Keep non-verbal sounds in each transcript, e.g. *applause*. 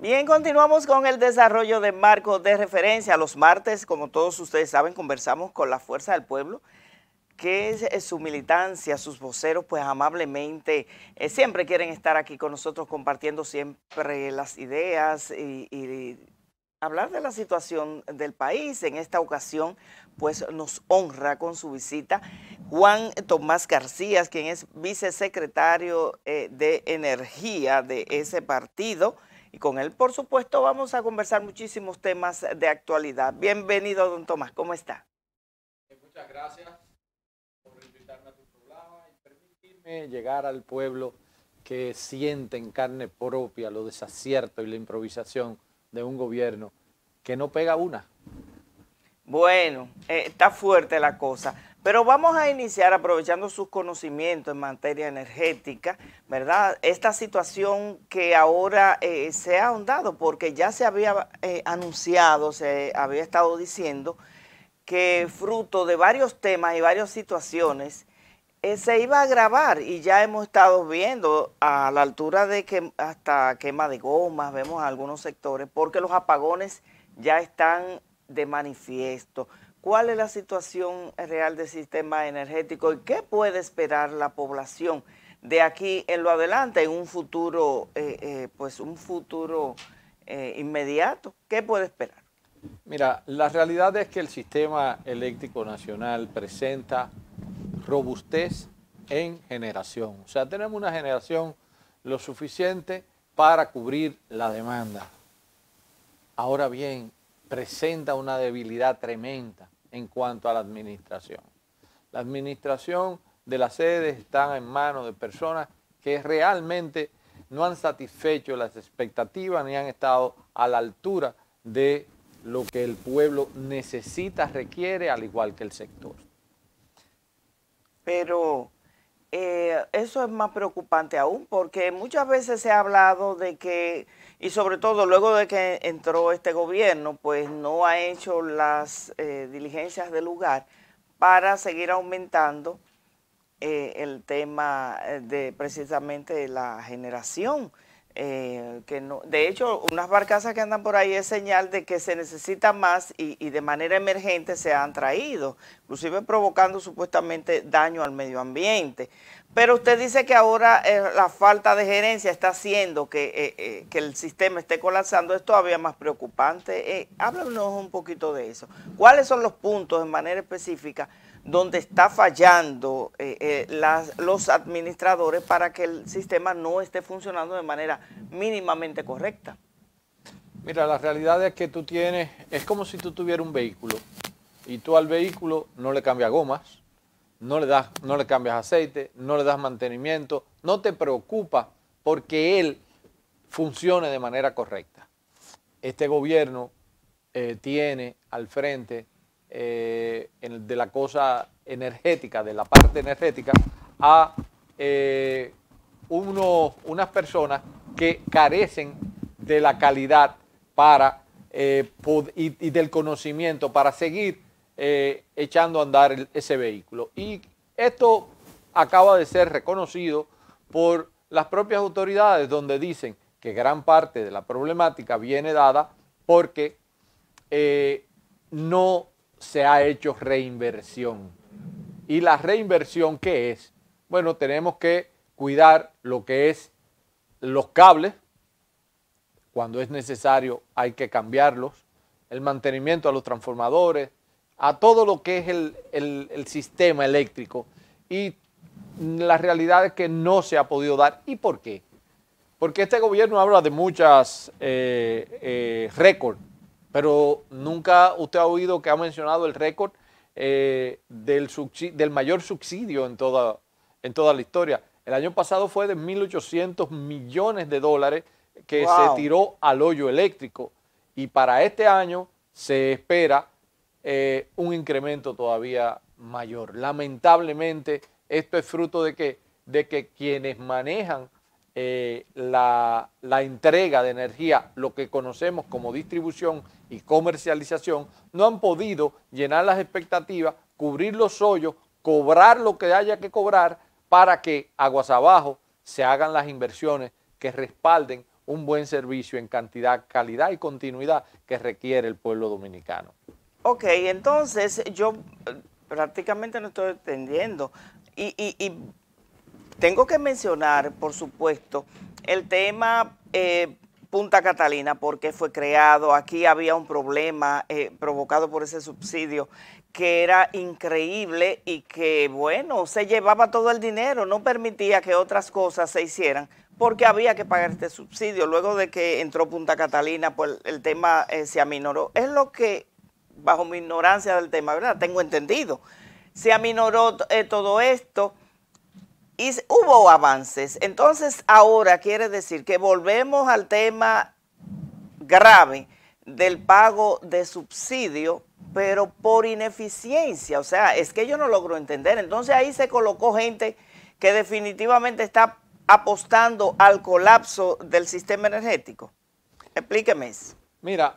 Bien, continuamos con el desarrollo de marco de referencia. Los martes, como todos ustedes saben, conversamos con la Fuerza del Pueblo, que es eh, su militancia, sus voceros, pues amablemente eh, siempre quieren estar aquí con nosotros compartiendo siempre las ideas y, hablar de la situación del país. En esta ocasión, pues nos honra con su visita Juan Tomás García, quien es vicesecretario eh, de Energía de ese partido y con él, por supuesto, vamos a conversar muchísimos temas de actualidad. Bienvenido, don Tomás, ¿cómo está? Muchas gracias por invitarme a tu programa y permitirme llegar al pueblo que siente en carne propia lo desacierto y la improvisación de un gobierno que no pega una. Bueno, eh, está fuerte la cosa. Pero vamos a iniciar aprovechando sus conocimientos en materia energética, ¿verdad? Esta situación que ahora eh, se ha ahondado, porque ya se había eh, anunciado, se había estado diciendo que fruto de varios temas y varias situaciones eh, se iba a agravar y ya hemos estado viendo a la altura de que hasta quema de gomas, vemos algunos sectores, porque los apagones ya están de manifiesto cuál es la situación real del sistema energético y qué puede esperar la población de aquí en lo adelante, en un futuro, eh, eh, pues un futuro eh, inmediato. ¿Qué puede esperar? Mira, la realidad es que el sistema eléctrico nacional presenta robustez en generación. O sea, tenemos una generación lo suficiente para cubrir la demanda. Ahora bien, presenta una debilidad tremenda en cuanto a la administración. La administración de las sedes está en manos de personas que realmente no han satisfecho las expectativas ni han estado a la altura de lo que el pueblo necesita, requiere, al igual que el sector. Pero eh, eso es más preocupante aún, porque muchas veces se ha hablado de que y sobre todo luego de que entró este gobierno, pues no ha hecho las eh, diligencias del lugar para seguir aumentando eh, el tema eh, de precisamente la generación eh, que no, de hecho, unas barcazas que andan por ahí es señal de que se necesita más y, de manera emergente se han traído, inclusive provocando supuestamente daño al medio ambiente. Pero usted dice que ahora eh, la falta de gerencia está haciendo que, eh, que, el sistema esté colapsando, es todavía más preocupante. háblanos un poquito de eso. ¿Cuáles son los puntos en manera específica donde está fallando eh, eh, los administradores para que el sistema no esté funcionando de manera mínimamente correcta. Mira, la realidad es que tú tienes, es como si tú tuvieras un vehículo y tú al vehículo no le cambias gomas, no le, das, no le cambias aceite, no le das mantenimiento, no te preocupa porque él funcione de manera correcta. Este gobierno eh, tiene al frente eh, de la cosa energética, de la parte energética, a eh, unas personas que carecen de la calidad para, eh, y, del conocimiento para seguir echando a andar ese vehículo. Y esto acaba de ser reconocido por las propias autoridades donde dicen que gran parte de la problemática viene dada porque no se ha hecho reinversión. ¿Y la reinversión qué es? Bueno, tenemos que cuidar lo que es los cables. Cuando es necesario hay que cambiarlos. El mantenimiento a los transformadores, a todo lo que es el, sistema eléctrico. Y la realidad es que no se ha podido dar. ¿Y por qué? Porque este gobierno habla de muchas eh, eh, récords pero nunca usted ha oído que ha mencionado el récord eh, del, mayor subsidio en toda, en toda la historia. El año pasado fue de 1.800 millones de dólares que se tiró al hoyo eléctrico y para este año se espera eh, un incremento todavía mayor. Lamentablemente, esto es fruto de que, de que quienes manejan eh, la, entrega de energía, lo que conocemos como distribución y comercialización, no han podido llenar las expectativas, cubrir los hoyos, cobrar lo que haya que cobrar para que aguas abajo se hagan las inversiones que respalden un buen servicio en cantidad, calidad y continuidad que requiere el pueblo dominicano. Ok, entonces yo eh, prácticamente no estoy entendiendo. y tengo que mencionar, por supuesto, el tema eh, Punta Catalina, porque fue creado, aquí había un problema eh, provocado por ese subsidio que era increíble y que, bueno, se llevaba todo el dinero, no permitía que otras cosas se hicieran porque había que pagar este subsidio. Luego de que entró Punta Catalina, pues el tema eh, se aminoró. Es lo que, bajo mi ignorancia del tema, ¿verdad? Tengo entendido. Se aminoró todo esto y hubo avances. Entonces ahora quiere decir que volvemos al tema grave del pago de subsidio, pero por ineficiencia. O sea, es que yo no logro entender. Entonces ahí se colocó gente que definitivamente está apostando al colapso del sistema energético. Explíqueme eso. Mira,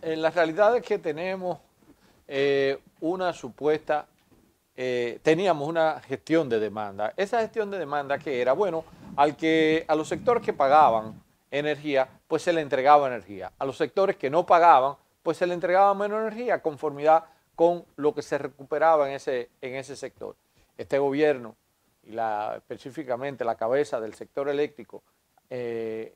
en la realidad es que tenemos eh, una supuesta eh, teníamos una gestión de demanda. Esa gestión de demanda que era, bueno, al que, a los sectores que pagaban energía, pues se le entregaba energía. A los sectores que no pagaban, pues se le entregaba menos energía conformidad con lo que se recuperaba en ese, en ese sector. Este gobierno, y específicamente la cabeza del sector eléctrico, eh,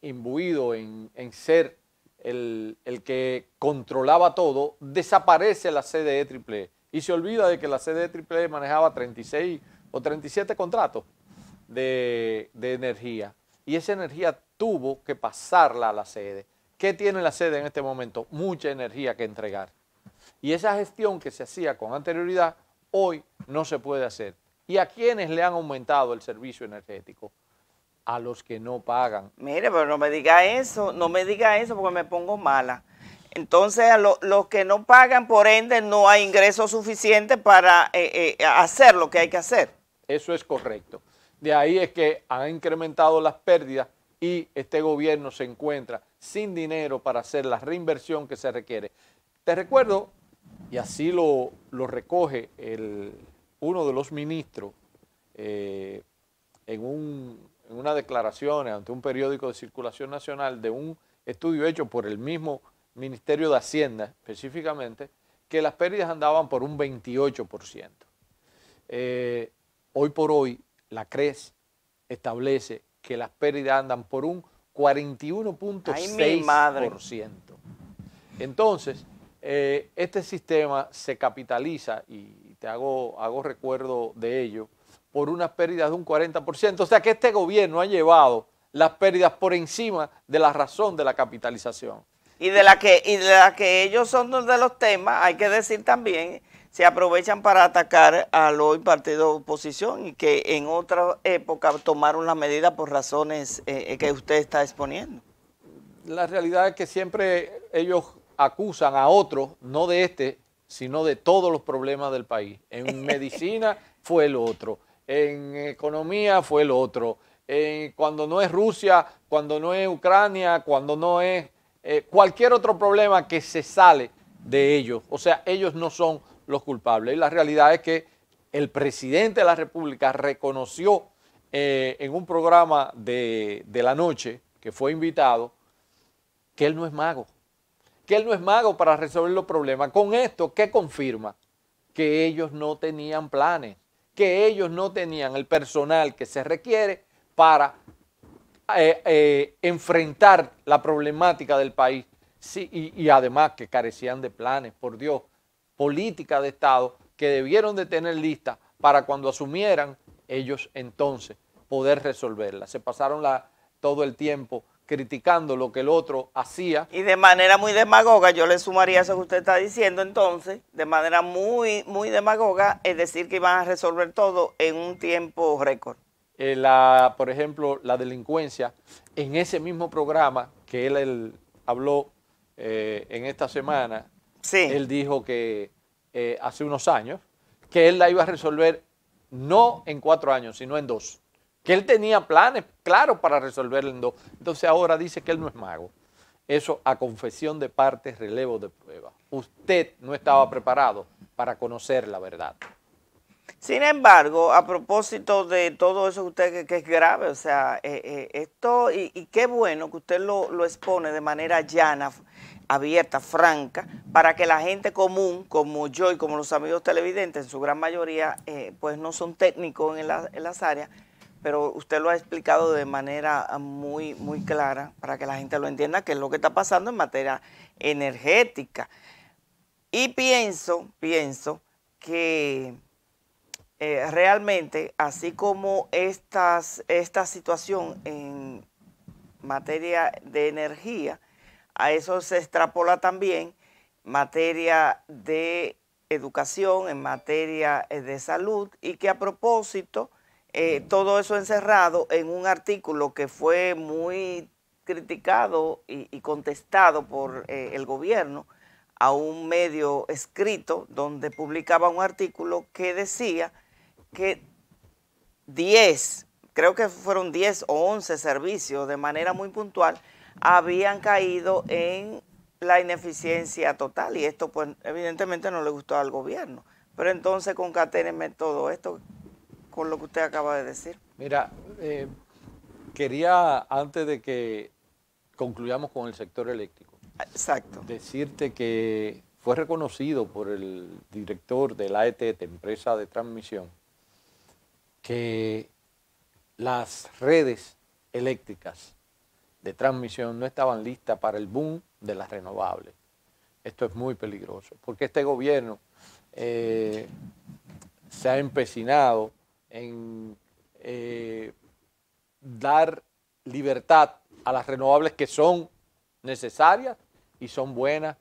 imbuido en, ser el, que controlaba todo, desaparece la CDE triple e y se olvida de que la CDE e manejaba 36 o 37 contratos de, de, energía y esa energía tuvo que pasarla a la sede. ¿Qué tiene la sede en este momento? Mucha energía que entregar. Y esa gestión que se hacía con anterioridad hoy no se puede hacer. ¿Y a quiénes le han aumentado el servicio energético? A los que no pagan. Mire, pero no me diga eso, no me diga eso porque me pongo mala entonces, a los que no pagan, por ende, no hay ingresos suficientes para eh, eh, hacer lo que hay que hacer. Eso es correcto. De ahí es que han incrementado las pérdidas y este gobierno se encuentra sin dinero para hacer la reinversión que se requiere. Te recuerdo, y así lo, recoge uno de los ministros eh, en, en una declaración ante un periódico de circulación nacional de un estudio hecho por el mismo Ministerio de Hacienda específicamente, que las pérdidas andaban por un 28%. Eh, hoy por hoy, la CRES establece que las pérdidas andan por un 41.6%. Entonces, eh, este sistema se capitaliza, y te hago, hago recuerdo de ello, por unas pérdidas de un 40%. O sea que este gobierno ha llevado las pérdidas por encima de la razón de la capitalización y de la que y que ellos son de los temas, hay que decir también, se aprovechan para atacar al hoy partido de oposición y que en otra época tomaron la medida por razones eh, eh, que usted está exponiendo. La realidad es que siempre ellos acusan a otros, no de este, sino de todos los problemas del país. En *laughs* medicina fue el otro, en economía fue el otro, cuando no es Rusia, cuando no es Ucrania, cuando no es eh, cualquier otro problema que se sale de ellos. O sea, ellos no son los culpables. Y la realidad es que el presidente de la República reconoció eh, en un programa de, de la noche que fue invitado que él no es mago, que él no es mago para resolver los problemas. Con esto, ¿qué confirma? Que ellos no tenían planes, que ellos no tenían el personal que se requiere para eh, eh, enfrentar la problemática del país sí, y, y, además que carecían de planes, por Dios, política de Estado que debieron de tener lista para cuando asumieran ellos entonces poder resolverla. Se pasaron la, todo el tiempo criticando lo que el otro hacía. Y de manera muy demagoga, yo le sumaría eso que usted está diciendo entonces, de manera muy, muy demagoga, es decir que iban a resolver todo en un tiempo récord. Eh, la, por ejemplo, la delincuencia en ese mismo programa que él, habló eh, en esta semana. Él dijo que eh, hace unos años que él la iba a resolver no en cuatro años, sino en dos. Que él tenía planes claros para resolverlo en dos. Entonces ahora dice que él no es mago. Eso a confesión de partes, relevo de prueba. Usted no estaba preparado para conocer la verdad. Sin embargo, a propósito de todo eso usted que, es grave, o sea, eh, eh, esto, y, qué bueno que usted lo, expone de manera llana, abierta, franca, para que la gente común, como yo y como los amigos televidentes, en su gran mayoría, eh, pues no son técnicos en, las áreas, pero usted lo ha explicado de manera muy, muy clara, para que la gente lo entienda, que es lo que está pasando en materia energética. Y pienso, pienso que eh, realmente, así como estas, esta situación en materia de energía, a eso se extrapola también materia de educación, en materia eh, de salud y que a propósito, eh, todo eso encerrado en un artículo que fue muy criticado y, contestado por el gobierno a un medio escrito donde publicaba un artículo que decía que 10, creo que fueron 10 o 11 servicios de manera muy puntual, habían caído en la ineficiencia total y esto pues evidentemente no le gustó al gobierno. Pero entonces concaténeme todo esto con lo que usted acaba de decir. Mira, eh, quería antes de que concluyamos con el sector eléctrico, Exacto. decirte que fue reconocido por el director de la ETT, e empresa de transmisión, que las redes eléctricas de transmisión no estaban listas para el boom de las renovables. Esto es muy peligroso, porque este gobierno eh, se ha empecinado en eh, dar libertad a las renovables que son necesarias y son buenas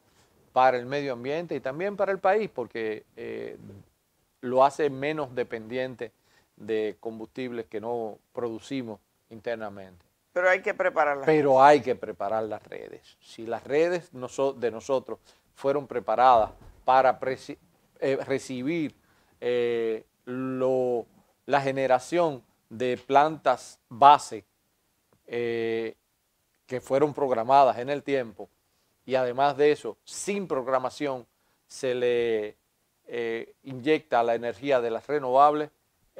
para el medio ambiente y también para el país, porque eh, lo hace menos dependiente de combustibles que no producimos internamente. Pero hay que preparar las Pero redes. hay que preparar las redes. Si las redes de nosotros fueron preparadas para eh, recibir eh, la generación de plantas base eh, que fueron programadas en el tiempo, y además de eso, sin programación, se le inyecta la energía de las renovables,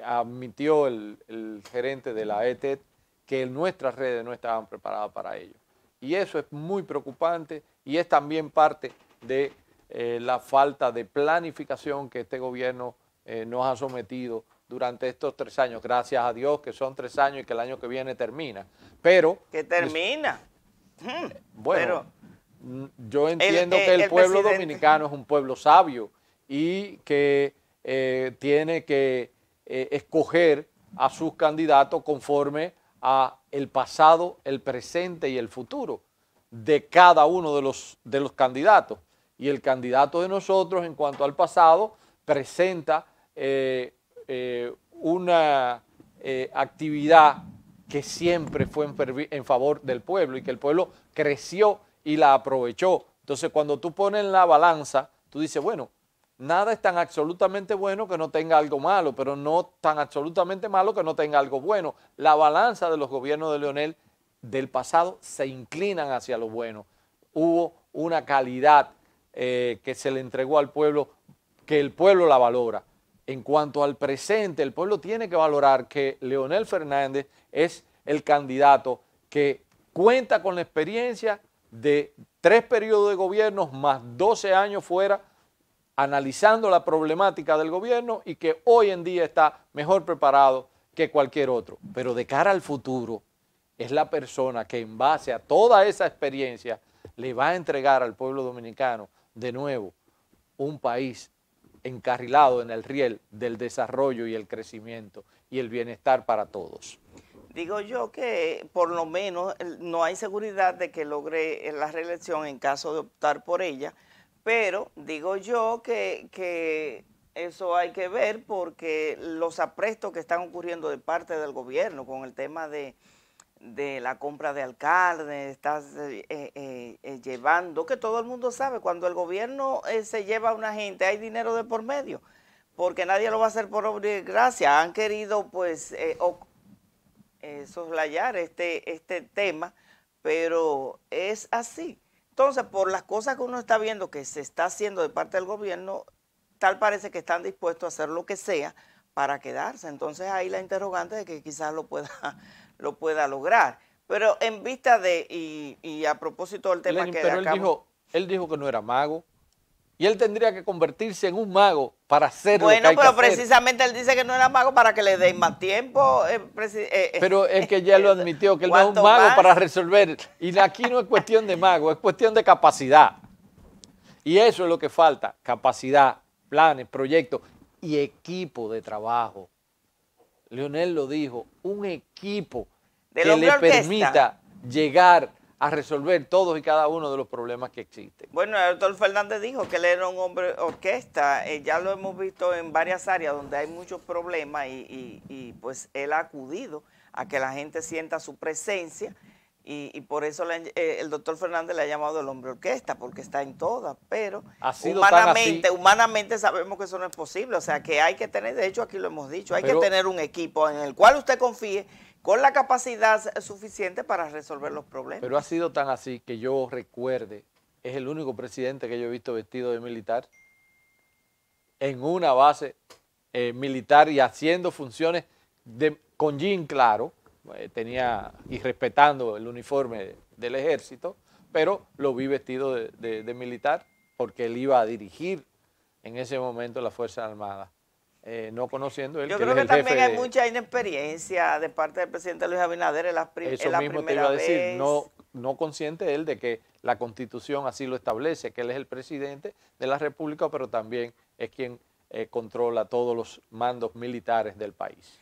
admitió el, gerente de la ETET e que nuestras redes no estaban preparadas para ello. Y eso es muy preocupante y es también parte de eh, la falta de planificación que este gobierno eh, nos ha sometido durante estos tres años. Gracias a Dios que son tres años y que el año que viene termina. Pero... Que termina. Eh, bueno, mm, yo entiendo que el, pueblo dominicano es un pueblo sabio y que tiene que eh, escoger a sus candidatos conforme a el pasado, el presente y el futuro de cada uno de los, de los candidatos. Y el candidato de nosotros en cuanto al pasado presenta eh, eh, una actividad que siempre fue en, favor del pueblo y que el pueblo creció y la aprovechó. Entonces cuando tú pones en la balanza, tú dices, bueno, Nada es tan absolutamente bueno que no tenga algo malo, pero no tan absolutamente malo que no tenga algo bueno. La balanza de los gobiernos de Leonel del pasado se inclinan hacia lo bueno. Hubo una calidad eh, que se le entregó al pueblo, que el pueblo la valora. En cuanto al presente, el pueblo tiene que valorar que Leonel Fernández es el candidato que cuenta con la experiencia de tres periodos de gobiernos más 12 años fuera analizando la problemática del gobierno y que hoy en día está mejor preparado que cualquier otro. Pero de cara al futuro, es la persona que en base a toda esa experiencia le va a entregar al pueblo dominicano de nuevo un país encarrilado en el riel del desarrollo y el crecimiento y el bienestar para todos. Digo yo que por lo menos no hay seguridad de que logre la reelección en caso de optar por ella, pero digo yo que, eso hay que ver porque los aprestos que están ocurriendo de parte del gobierno con el tema de, la compra de alcaldes, estás eh, eh, eh, llevando, que todo el mundo sabe, cuando el gobierno se lleva a una gente hay dinero de por medio, porque nadie lo va a hacer por obra gracia. Han querido pues soslayar este, este tema, pero es así. Entonces, por las cosas que uno está viendo que se está haciendo de parte del gobierno, tal parece que están dispuestos a hacer lo que sea para quedarse. Entonces, ahí la interrogante de que quizás lo pueda, *laughs* lo pueda lograr. Pero en vista de, y, a propósito del tema que pero él dijo que no era mago, y él tendría que convertirse en un mago para hacer bueno, lo que pero precisamente él dice que no era mago para que le den más tiempo. Eh, eh, eh, pero es que ya lo *laughs* admitió, que él no es un mago para resolver. Y aquí no es cuestión de mago, es cuestión de capacidad. Y eso es lo que falta, capacidad, planes, proyectos y equipo de trabajo. Leonel lo dijo, un equipo de que le permita llegar a resolver todos y cada uno de los problemas que existen. Bueno, el doctor Fernández dijo que él era un hombre orquesta, eh, ya lo hemos visto en varias áreas donde hay muchos problemas y, pues él ha acudido a que la gente sienta su presencia y, por eso eh, el doctor Fernández le ha llamado el hombre orquesta, porque está en todas, pero humanamente, humanamente sabemos que eso no es posible, o sea que hay que tener, de hecho aquí lo hemos dicho, hay que tener un equipo en el cual usted confíe con la capacidad suficiente para resolver los problemas. Pero ha sido tan así que yo recuerde, es el único presidente que yo he visto vestido de militar en una base eh, militar y haciendo funciones con jean claro, eh, tenía y respetando el uniforme del ejército, pero lo vi vestido de, militar porque él iba a dirigir en ese momento la Fuerza Armada. Eh, no conociendo él. Yo creo que también hay mucha inexperiencia de parte del presidente Luis Abinader en las primeras Eso en la mismo primera te iba a decir, no, no consciente él de que la constitución así lo establece, que él es el presidente de la República, pero también es quien eh, controla todos los mandos militares del país.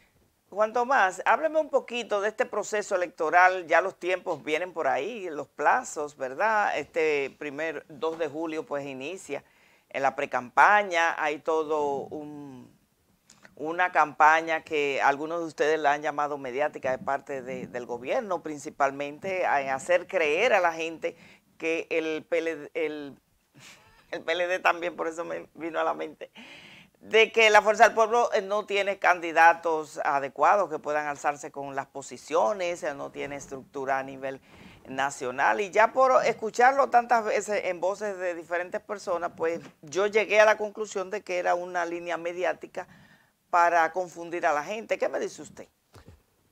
Juan Tomás, hábleme un poquito de este proceso electoral, ya los tiempos vienen por ahí, los plazos, ¿verdad? Este primer 2 de julio pues inicia en la precampaña, hay todo un una campaña que algunos de ustedes la han llamado mediática de parte del gobierno, principalmente en hacer creer a la gente que el el, el PLD también, por eso me vino a la mente, de que la Fuerza del Pueblo eh, no tiene candidatos adecuados que puedan alzarse con las posiciones, eh, no tiene estructura a nivel nacional. Y ya por escucharlo tantas veces en voces de diferentes personas, pues yo llegué a la conclusión de que era una línea mediática para confundir a la gente. ¿Qué me dice usted?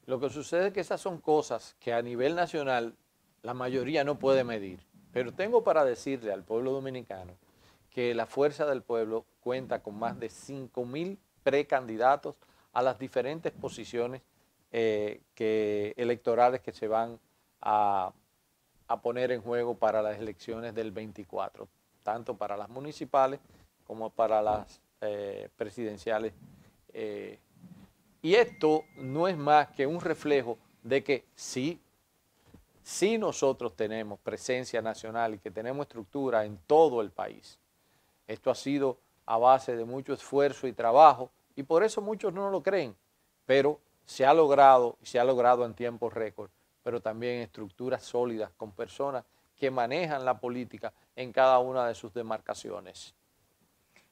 Lo que sucede es que esas son cosas que a nivel nacional la mayoría no puede medir. Pero tengo para decirle al pueblo dominicano que la fuerza del pueblo cuenta con más de 5.000 precandidatos a las diferentes posiciones eh, electorales que se van a, poner en juego para las elecciones del 24, tanto para las municipales como para las eh, presidenciales eh, y esto no es más que un reflejo de que sí, sí nosotros tenemos presencia nacional y que tenemos estructura en todo el país. Esto ha sido a base de mucho esfuerzo y trabajo y por eso muchos no lo creen, pero se ha logrado y se ha logrado en tiempos récord, pero también estructuras sólidas con personas que manejan la política en cada una de sus demarcaciones.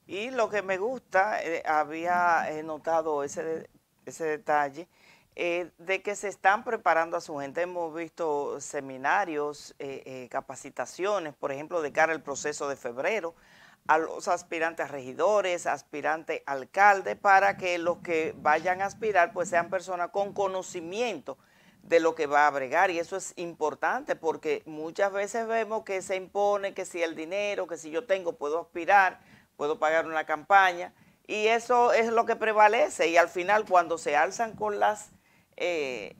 Y lo que me gusta, eh, había eh, notado ese, detalle, eh, de que se están preparando a su gente. Hemos visto seminarios, capacitaciones, por ejemplo, de cara al proceso de febrero, a los aspirantes regidores, aspirantes alcalde, para que los que vayan a aspirar pues sean personas con conocimiento de lo que va a bregar y eso es importante porque muchas veces vemos que se impone que si el dinero, que si yo tengo puedo aspirar, puedo pagar una campaña, y eso es lo que prevalece, y al final cuando se alzan con las, eh,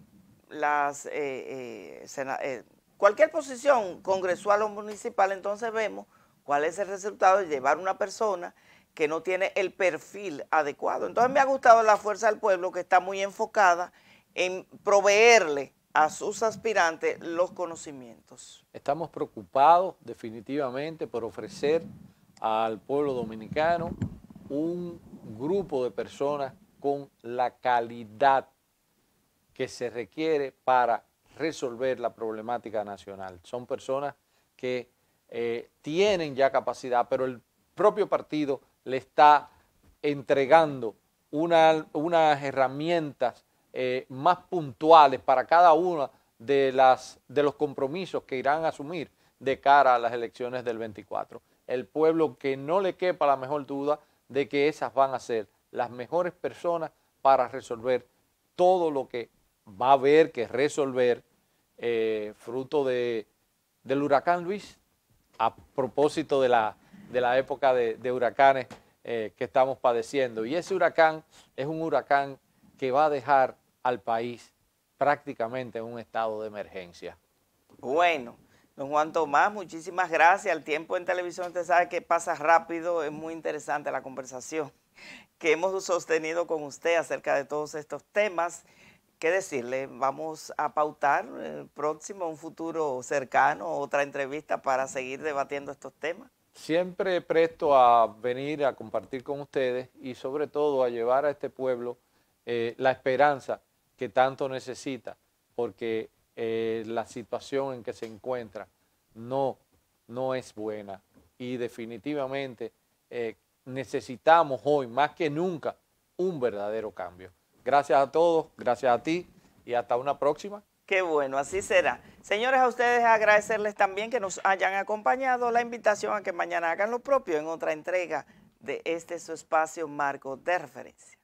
las eh, eh, cualquier posición congresual o municipal, entonces vemos cuál es el resultado de llevar una persona que no tiene el perfil adecuado. Entonces me ha gustado la Fuerza del Pueblo que está muy enfocada en proveerle a sus aspirantes los conocimientos. Estamos preocupados definitivamente por ofrecer al pueblo dominicano un grupo de personas con la calidad que se requiere para resolver la problemática nacional. Son personas que eh, tienen ya capacidad, pero el propio partido le está entregando unas herramientas eh, más puntuales para cada uno de, de los compromisos que irán a asumir de cara a las elecciones del 24 el pueblo que no le quepa la mejor duda de que esas van a ser las mejores personas para resolver todo lo que va a haber que resolver eh, fruto de, del huracán Luis, a propósito de la, de la época de, huracanes eh, que estamos padeciendo. Y ese huracán es un huracán que va a dejar al país prácticamente en un estado de emergencia. Bueno. Don Juan Tomás, muchísimas gracias. El tiempo en televisión, usted sabe que pasa rápido, es muy interesante la conversación que hemos sostenido con usted acerca de todos estos temas. ¿Qué decirle? Vamos a pautar el eh, próximo, un futuro cercano, otra entrevista para seguir debatiendo estos temas. Siempre presto a venir a compartir con ustedes y sobre todo a llevar a este pueblo eh, la esperanza que tanto necesita, porque eh, la situación en que se encuentra no, no es buena. Y definitivamente eh, necesitamos hoy, más que nunca, un verdadero cambio. Gracias a todos, gracias a ti y hasta una próxima. Qué bueno, así será. Señores, a ustedes agradecerles también que nos hayan acompañado. La invitación a que mañana hagan lo propio en otra entrega de este su espacio marco de referencia.